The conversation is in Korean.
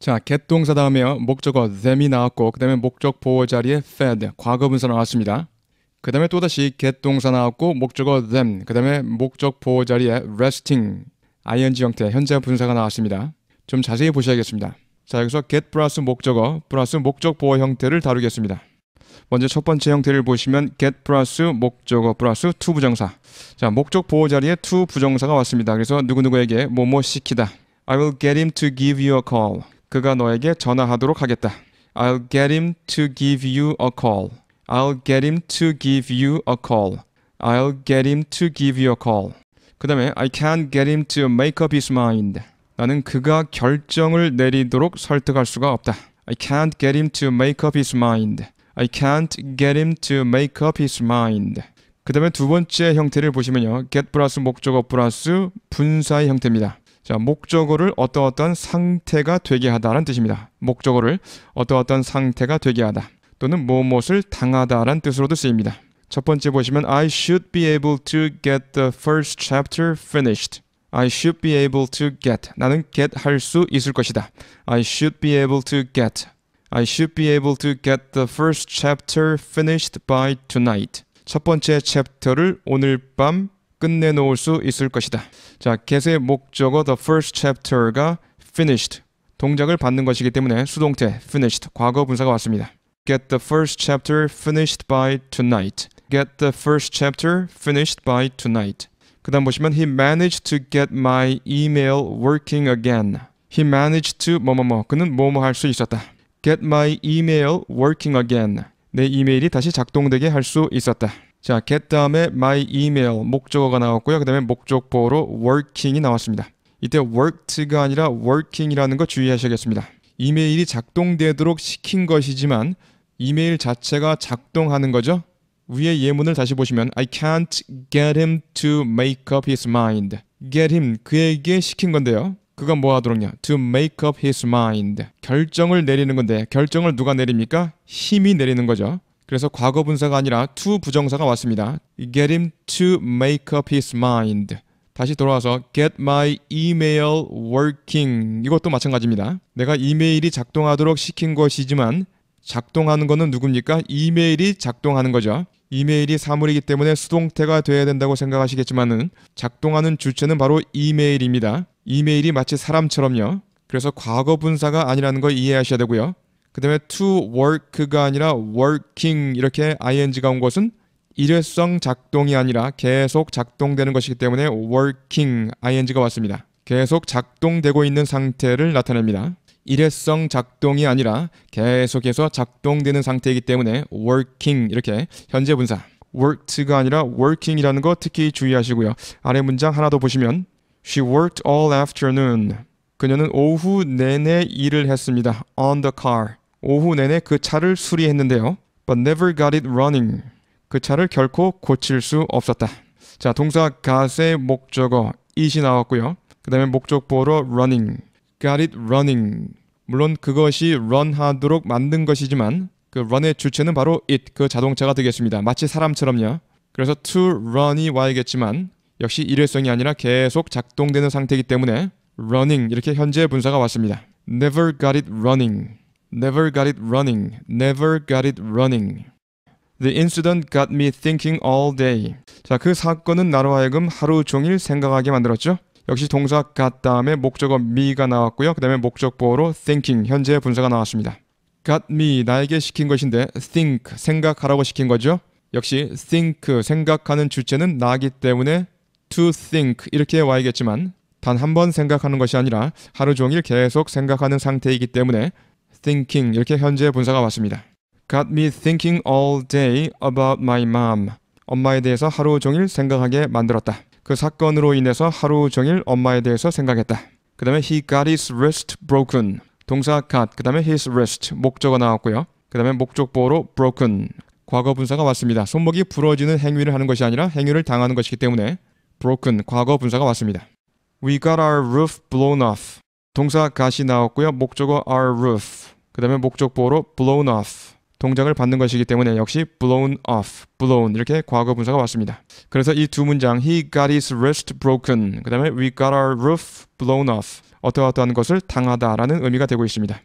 자, g 동사 다음에 목적어 them이 나왔고 그다음에 목적 보호 자리에 fed 과거 분사 나왔습니다. 그다음에 또다시 개 e 동사 나왔고 목적어 them 그다음에 목적 보호 자리에 resting ing 형태 현재 분사가 나왔습니다. 좀 자세히 보셔야겠습니다. 자, 여기서 get 플러스 목적어 플러스 목적 보호 형태를 다루겠습니다. 먼저 첫 번째 형태를 보시면 get 플러스 목적어 플러스 to 부정사. 자, 목적 보호 자리에 to 부정사가 왔습니다. 그래서 누구누구에게 뭐뭐 시키다. I will get him to give you a call. 그가 너에게 전화하도록 하겠다. I'll get him to give you a call. I'll get him to give you a call. I'll get him to give you a call. 그 다음에 I can't get him to make up his mind. 나는 그가 결정을 내리도록 설득할 수가 없다. I can't get him to make up his mind. I can't get him to make up his mind. 그 다음에 두 번째 형태를 보시면요. get 플러스 목적어 플러스 분사의 형태입니다. 자, 목적어를 어떠어떤 상태가 되게 하다라는 뜻입니다. 목적어를 어떠어떤 상태가 되게 하다 또는 무엇을 당하다라는 뜻으로도 쓰입니다. 첫 번째 보시면 I should be able to get the first chapter finished. I should be able to get. 나는 get 할 수 있을 것이다. I should be able to get. I should be able to get the first chapter finished by tonight. 첫 번째 챕터를 오늘 밤 끝내놓을 수 있을 것이다. 자, get의 목적어 the first chapter가 finished 동작을 받는 것이기 때문에 수동태 finished 과거 분사가 왔습니다. get the first chapter finished by tonight. get the first chapter finished by tonight. 그다음 보시면 he managed to get my email working again. he managed to 뭐뭐뭐 그는 뭐뭐 할 수 있었다. get my email working again. 내 이메일이 다시 작동되게 할 수 있었다. 자, get 다음에 my email 목적어가 나왔고요. 그 다음에 목적보로 working이 나왔습니다. 이때 worked가 아니라 working이라는 거 주의하셔야겠습니다. 이메일이 작동되도록 시킨 것이지만 이메일 자체가 작동하는 거죠. 위에 예문을 다시 보시면 I can't get him to make up his mind. get him 그에게 시킨 건데요. 그가 뭐 하도록요? to make up his mind. 결정을 내리는 건데 결정을 누가 내립니까? 힘이 내리는 거죠. 그래서 과거 분사가 아니라 to 부정사가 왔습니다. Get him to make up his mind. 다시 돌아와서 get my email working. 이것도 마찬가지입니다. 내가 이메일이 작동하도록 시킨 것이지만 작동하는 것은 누굽니까? 이메일이 작동하는 거죠. 이메일이 사물이기 때문에 수동태가 되어야 된다고 생각하시겠지만은 작동하는 주체는 바로 이메일입니다. 이메일이 마치 사람처럼요. 그래서 과거 분사가 아니라는 걸 이해하셔야 되고요. 그 다음에 to work가 아니라 working 이렇게 ing가 온 것은 일회성 작동이 아니라 계속 작동되는 것이기 때문에 working ing가 왔습니다. 계속 작동되고 있는 상태를 나타냅니다. 일회성 작동이 아니라 계속해서 작동되는 상태이기 때문에 working 이렇게 현재 분사 worked가 아니라 working이라는 거 특히 주의하시고요. 아래 문장 하나 더 보시면 she worked all afternoon. 그녀는 오후 내내 일을 했습니다. on the car. 오후 내내 그 차를 수리했는데요. But never got it running. 그 차를 결코 고칠 수 없었다. 자, 동사 gat의 목적어 it이 나왔고요. 그 다음에 목적 보러 running. got it running. 물론 그것이 run하도록 만든 것이지만 그 run의 주체는 바로 it, 그 자동차가 되겠습니다. 마치 사람처럼요. 그래서 to run이 와야겠지만 역시 일회성이 아니라 계속 작동되는 상태이기 때문에 running 이렇게 현재 분사가 왔습니다. never got it running. Never got it running. Never got it running. The incident got me thinking all day. 자, 그 사건은 나로 하여금 하루 종일 생각하게 만들었죠. 역시 동사 got 다음에 목적어 me가 나왔고요. 그 다음에 목적보어로 thinking, 현재 분사가 나왔습니다. got me, 나에게 시킨 것인데 think, 생각하라고 시킨 거죠. 역시 think, 생각하는 주체는 나기 때문에 to think 이렇게 와야겠지만 단 한 번 생각하는 것이 아니라 하루 종일 계속 생각하는 상태이기 때문에 thinking 이렇게 현재 분사가 왔습니다. Got me thinking all day about my mom. 엄마에 대해서 하루 종일 생각하게 만들었다. 그 사건으로 인해서 하루 종일 엄마에 대해서 생각했다. 그 다음에 he got his wrist broken. 동사 got, 그 다음에 his wrist, 목적어 나왔고요. 그 다음에 목적보로 broken. 과거 분사가 왔습니다. 손목이 부러지는 행위를 하는 것이 아니라 행위를 당하는 것이기 때문에 broken, 과거 분사가 왔습니다. We got our roof blown off. 동사 갓이 나왔고요. 목적어 are roof. 그 다음에 목적보로 blown off. 동작을 받는 것이기 때문에 역시 blown off, blown 이렇게 과거 분사가 왔습니다. 그래서 이 두 문장 he got his wrist broken, 그 다음에 we got our roof blown off 어떠어떠한 것을 당하다라는 의미가 되고 있습니다.